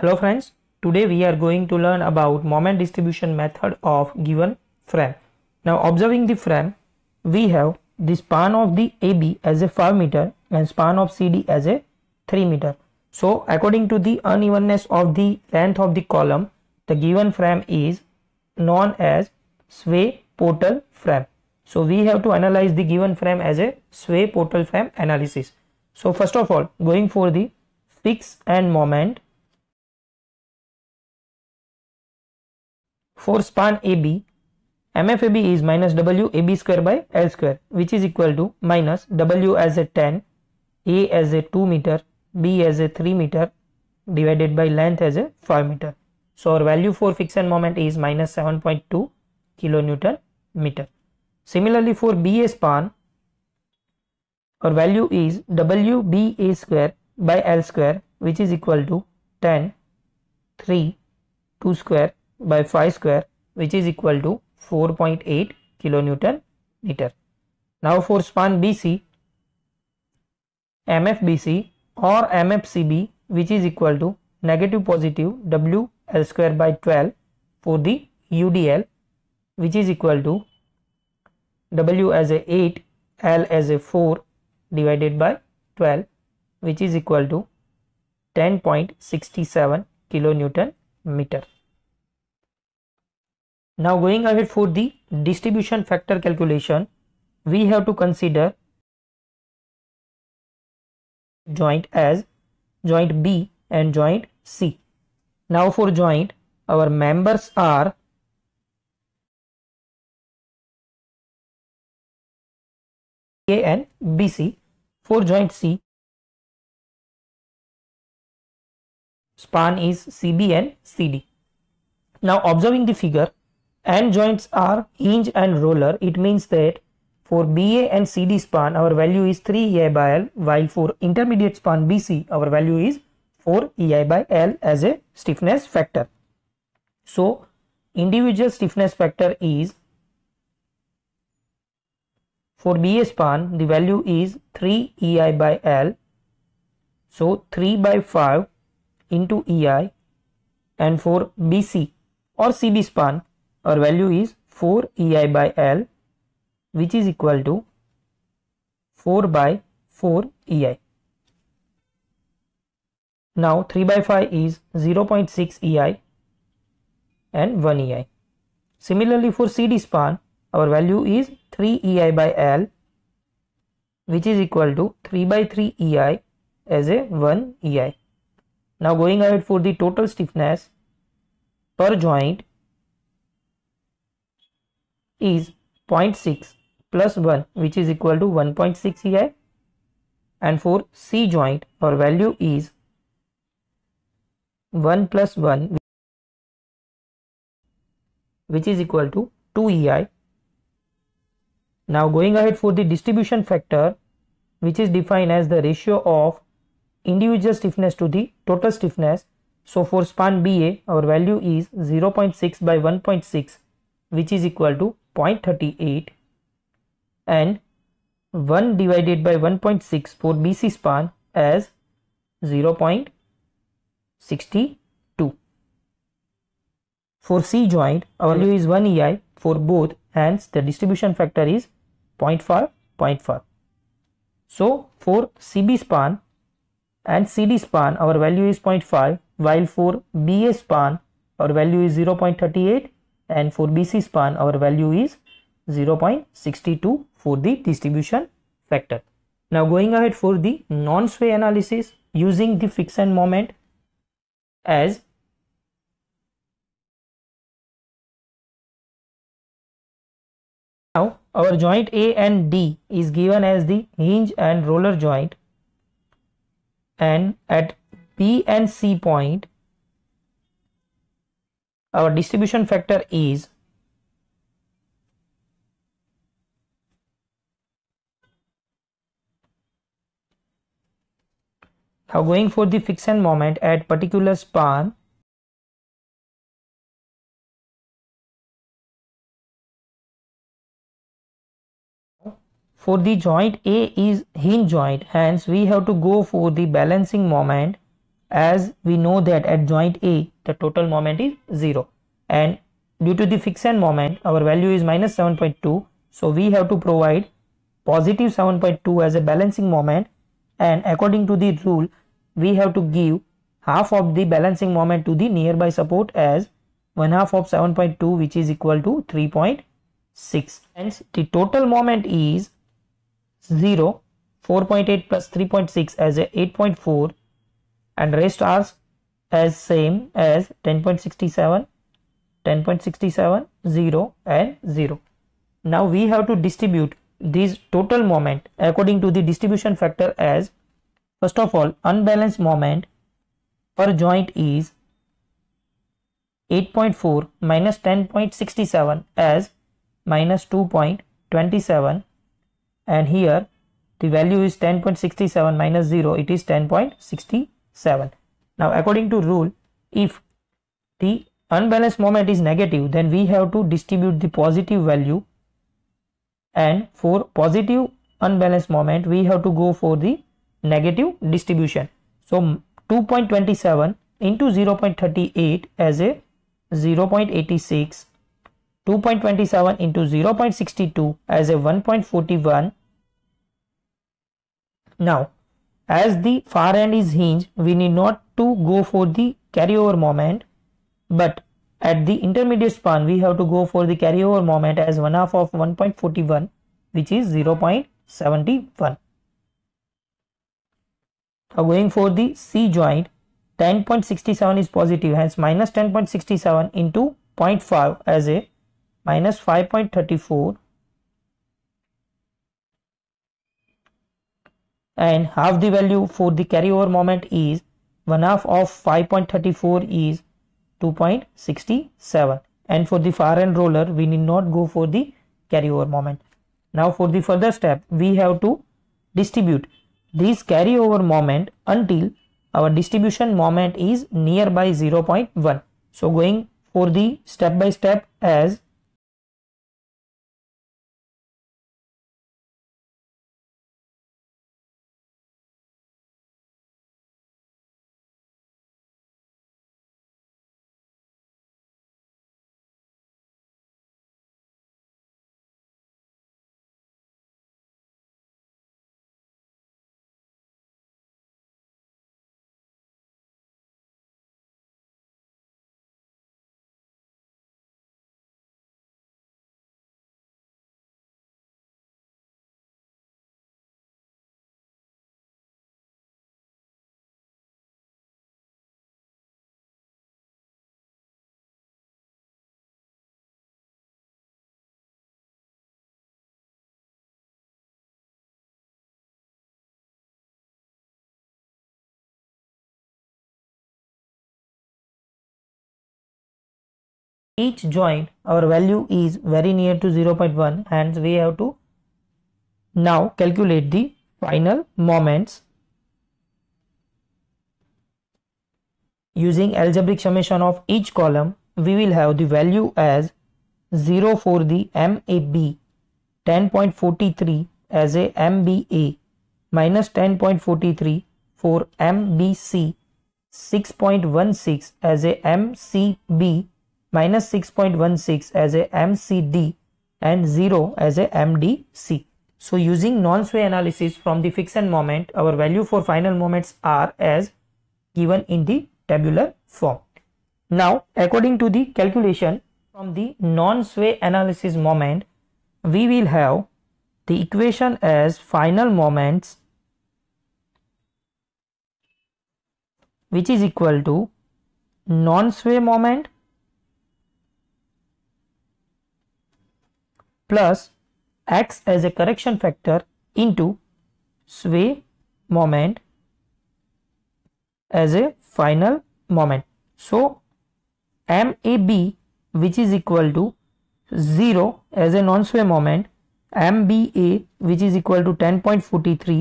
Hello friends, today we are going to learn about moment distribution method of given frame. Now observing the frame, we have the span of the AB as a 5 meter and span of CD as a 3 meter. So according to the unevenness of the length of the column, the given frame is known as sway portal frame. So we have to analyze the given frame as a sway portal frame analysis. So first of all, going for the fix and moment for span AB, MFAB is minus WAB square by L square which is equal to minus W as a 10, A as a 2 meter, B as a 3 meter divided by length as a 5 meter. So our value for friction moment is minus 7.2 kilonewton meter. Similarly for BA span our value is WBA square by L square which is equal to 10, 3, 2 square by 5 square which is equal to 4.8 kilonewton meter. Now for span BC, MFBC or MFCB which is equal to negative positive WL square by 12 for the UDL which is equal to W as a 8, L as a 4 divided by 12 which is equal to 10.67 kilonewton meter. Now going ahead for the distribution factor calculation, we have to consider joint as joint B and joint C. Now for joint, our members are A and BC. For joint C, span is CB and CD. Now observing the figure, and joints are hinge and roller, it means that for BA and CD span our value is 3 EI by L while for intermediate span BC our value is 4 EI by L as a stiffness factor. So individual stiffness factor is for BA span the value is 3 EI by L so 3 by 5 into EI and for BC or CB span our value is 4 ei by l which is equal to 4 by 4 ei. Now 3 by 5 is 0.6 ei and 1 ei. Similarly for CD span our value is 3 ei by l which is equal to 3 by 3 ei as a 1 ei. Now going ahead for the total stiffness per joint is 0.6 plus 1 which is equal to 1.6 EI and for C joint our value is 1 plus 1 which is equal to 2 EI. Now going ahead for the distribution factor which is defined as the ratio of individual stiffness to the total stiffness. So for span BA our value is 0.6 by 1.6 which is equal to 0.38 and 1 divided by 1.6 for BC span as 0.62. For C joint, our value is 1 EI for both and the distribution factor is 0.5, 0.5. So for CB span and CD span, our value is 0.5 while for BA span, our value is 0.38 and for BC span our value is 0.62 for the distribution factor. Now going ahead for the non-sway analysis using the friction moment as Now our joint A and D is given as the hinge and roller joint and at B and C point our distribution factor is Now going for the friction moment at particular span for the joint A is hinge joint hence we have to go for the balancing moment as we know that at joint A the total moment is 0 and due to the fixed moment our value is minus 7.2 so we have to provide positive 7.2 as a balancing moment and according to the rule we have to give half of the balancing moment to the nearby support as 1 half of 7.2 which is equal to 3.6 hence the total moment is 0 4.8 plus 3.6 as a 8.4 and rest are as same as 10.67 10.67 0 and 0 now we have to distribute this total moment according to the distribution factor as first of all unbalanced moment per joint is 8.4 minus 10.67 as minus 2.27 and here the value is 10.67 minus 0 it is 10.67 7. Now according to rule if the unbalanced moment is negative then we have to distribute the positive value and for positive unbalanced moment we have to go for the negative distribution. So 2.27 into 0.38 as a 0.86 2.27 into 0.62 as a 1.41 now as the far end is hinged, we need not to go for the carryover moment, but at the intermediate span, we have to go for the carryover moment as 1 half of 1.41, which is 0.71. Now going for the C joint, 10.67 is positive, hence minus 10.67 into 0.5 as a minus 5.34 and half the value for the carryover moment is 1 half of 5.34 is 2.67 and for the far end roller we need not go for the carryover moment. Now for the further step we have to distribute this carryover moment until our distribution moment is nearby 0.1. So going for the step by step as each joint, our value is very near to 0.1 hence we have to now calculate the final moments using algebraic summation of each column we will have the value as 0 for the MAB 10.43 as a MBA minus 10.43 for MBC 6.16 as a MCB minus 6.16 as a MCD and 0 as a MDC. So using non-sway analysis from the friction moment, our value for final moments are as given in the tabular form. Now, according to the calculation from the non-sway analysis moment, we will have the equation as final moments which is equal to non-sway moment plus acts as a correction factor into sway moment as a final moment. So MAB which is equal to 0 as a non-sway moment MBA which is equal to 10.43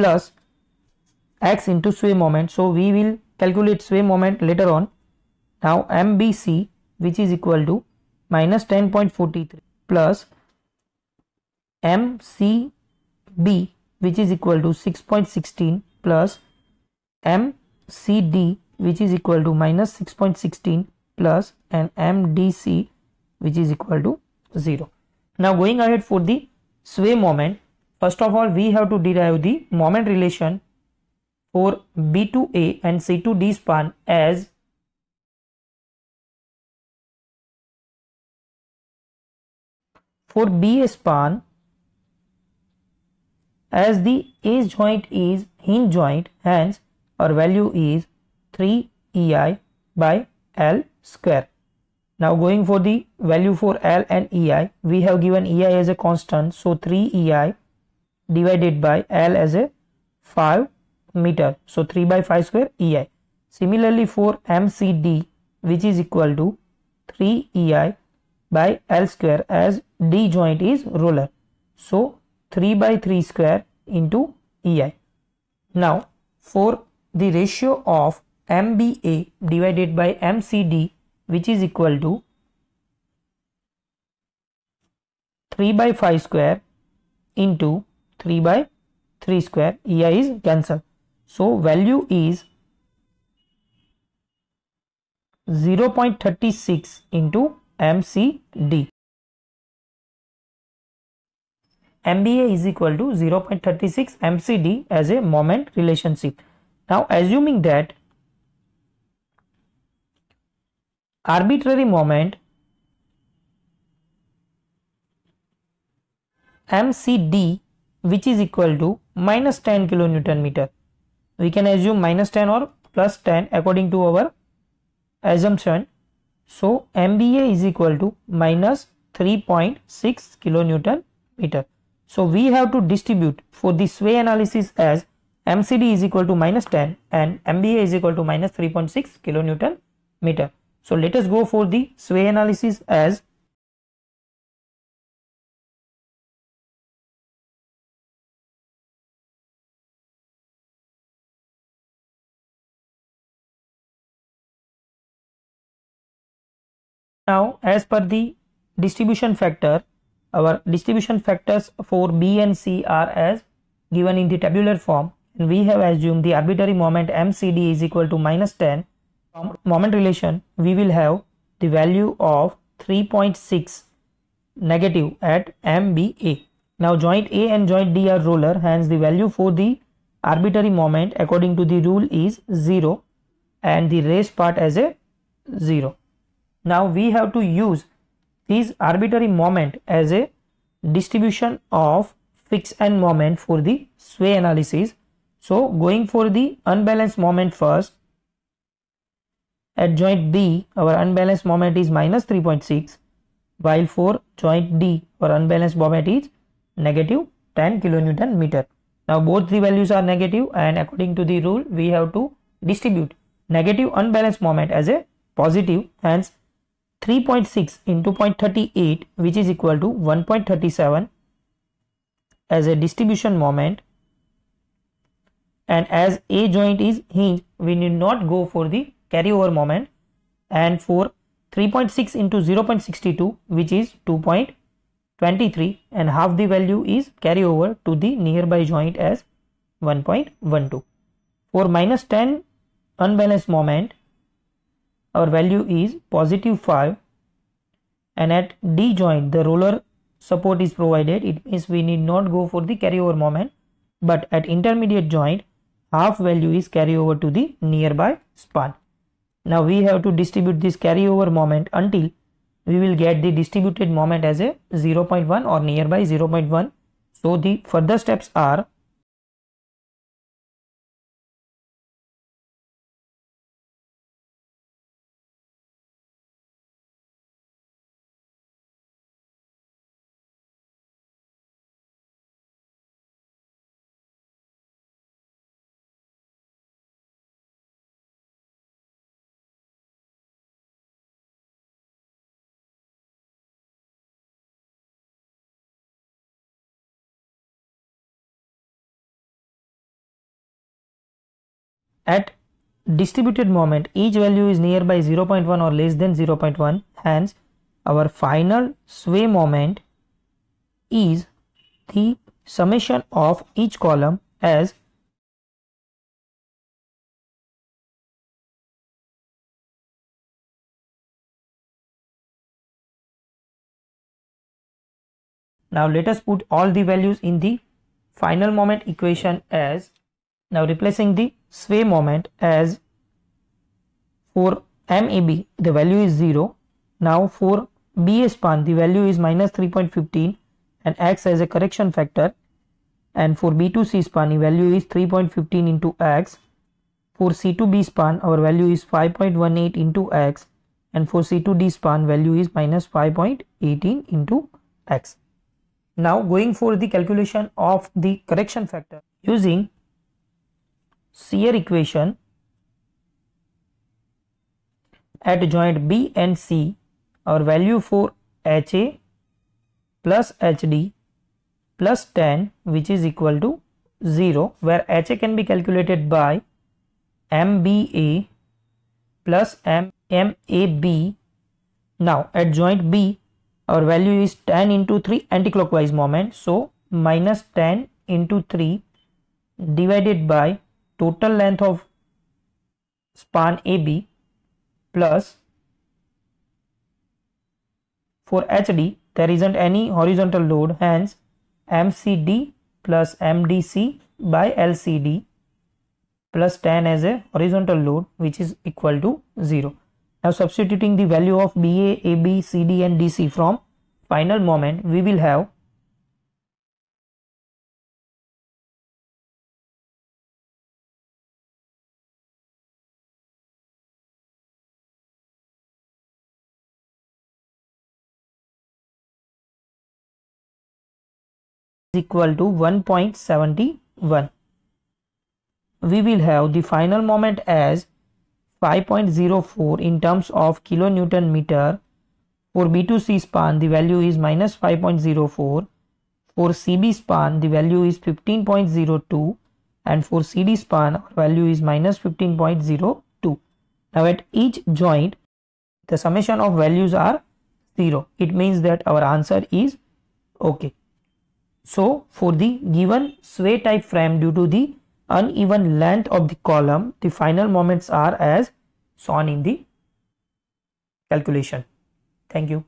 plus x into sway moment. So we will calculate sway moment later on. Now MBC which is equal to minus 10.43 plus MCB which is equal to 6.16 plus MCD which is equal to minus 6.16 plus and MDC which is equal to 0. Now going ahead for the sway moment, first of all we have to derive the moment relation for B2A and C2D span as for B span as the ace joint is hinge joint hence our value is 3 EI by L square. Now going for the value for L and EI we have given EI as a constant so 3 EI divided by L as a 5 meter so 3 by 5 square EI. Similarly for MCD which is equal to 3 EI by L square as D joint is roller. So 3 by 3 square into EI. Now for the ratio of MBA divided by MCD which is equal to 3 by 5 square into 3 by 3 square EI is cancelled. So value is 0.36 into MCD. MBA is equal to 0.36 MCD as a moment relationship. Now assuming that arbitrary moment MCD which is equal to minus 10 kilonewton meter. We can assume minus 10 or plus 10 according to our assumption. So MBA is equal to minus 3.6 kilonewton meter. So we have to distribute for the sway analysis as MCD is equal to minus 10 and MBA is equal to minus 3.6 kilonewton meter. So let us go for the sway analysis as Now as per the distribution factor our distribution factors for B and C are as given in the tabular form and we have assumed the arbitrary moment MCD is equal to minus 10 from moment relation we will have the value of 3.6 negative at MBA. Now joint A and joint D are roller hence the value for the arbitrary moment according to the rule is 0 and the race part as a 0. Now we have to use these arbitrary moment as a distribution of fix and moment for the sway analysis. So going for the unbalanced moment first at joint B our unbalanced moment is minus 3.6 while for joint D our unbalanced moment is negative 10 kilonewton meter. Now both the values are negative and according to the rule we have to distribute negative unbalanced moment as a positive hence 3.6 into 0.38 which is equal to 1.37 as a distribution moment and as a joint is hinge we need not go for the carryover moment and for 3.6 into 0.62 which is 2.23 and half the value is carryover to the nearby joint as 1.12 for minus 10 unbalanced moment our value is positive 5 and at D joint the roller support is provided it means we need not go for the carryover moment but at intermediate joint half value is carryover to the nearby span. Now we have to distribute this carryover moment until we will get the distributed moment as a 0.1 or nearby 0.1. So the further steps are at distributed moment each value is nearby 0.1 or less than 0.1 hence our final sway moment is the summation of each column as Now let us put all the values in the final moment equation as now replacing the sway moment as for MAB the value is 0. Now for BA span the value is minus 3.15 and X as a correction factor and for B2C span the value is 3.15 into x. For C2B span our value is 5.18 into x and for C2D span value is minus 5.18 into x. Now going for the calculation of the correction factor using shear equation at joint B and C our value for HA plus HD 10, which is equal to 0 where HA can be calculated by MBA plus M MAB. Now at joint B our value is 10 into 3 anticlockwise moment so minus 10 into 3 divided by total length of span AB plus for HD there isn't any horizontal load hence MCD plus MDC by LCD plus 10 as a horizontal load which is equal to 0. Now substituting the value of BA, AB, CD and DC from final moment we will have equal to 1.71. We will have the final moment as 5.04 in terms of kilonewton meter. For B2C span the value is minus 5.04. For CB span the value is 15.02 and for CD span our value is minus 15.02. Now at each joint the summation of values are 0. It means that our answer is okay. So for the given sway type frame due to the uneven length of the column, the final moments are as shown in the calculation. Thank you.